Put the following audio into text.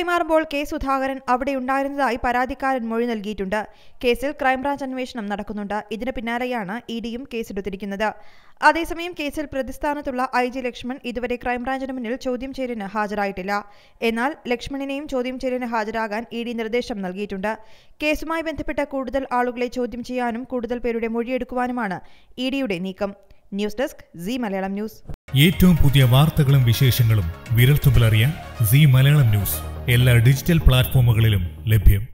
കൈമാറുമ്പോൾ K Sudhakaran അവിടെ ഉണ്ടായിരുന്നതായി പരാതിക്കാരൻ മൊഴി നൽകിയിട്ടുണ്ട് കേസിൽ ക്രൈംബ്രാഞ്ച് അന്വേഷണം നടക്കുന്നുണ്ട് ഇതിന് പിന്നാലെയാണ് ഇ ഡിയും കേസെടുത്തിരിക്കുന്നത് അതേസമയം കേസിൽ പ്രതിസ്ഥാനത്തുള്ള ഐ ജി ലക്ഷ്മൺ ഇതുവരെ ക്രൈംബ്രാഞ്ചിന് മുന്നിൽ ചോദ്യം ചെയ്യലിന് ഹാജരായിട്ടില്ല എന്നാൽ ലക്ഷ്മണിനെയും ചോദ്യം ചെയ്യലിന് ഹാജരാകാൻ ഇ ഡി നിർദ്ദേശം നൽകിയിട്ടുണ്ട് കേസുമായി ബന്ധപ്പെട്ട കൂടുതൽ ആളുകളെ ചോദ്യം ചെയ്യാനും കൂടുതൽ പേരുടെ മൊഴിയെടുക്കുവാനുമാണ് ഇ ഡിയുടെ നീക്കം news desk Zee Malayalam news ഏറ്റവും പുതിയ വാർത്തകളും വിശേഷങ്ങളും വിരൽത്തുമ്പിലറിയാൻ സി മലയാളം ന്യൂസ് എല്ലാ ഡിജിറ്റൽ പ്ലാറ്റ്ഫോമുകളിലും ലഭ്യം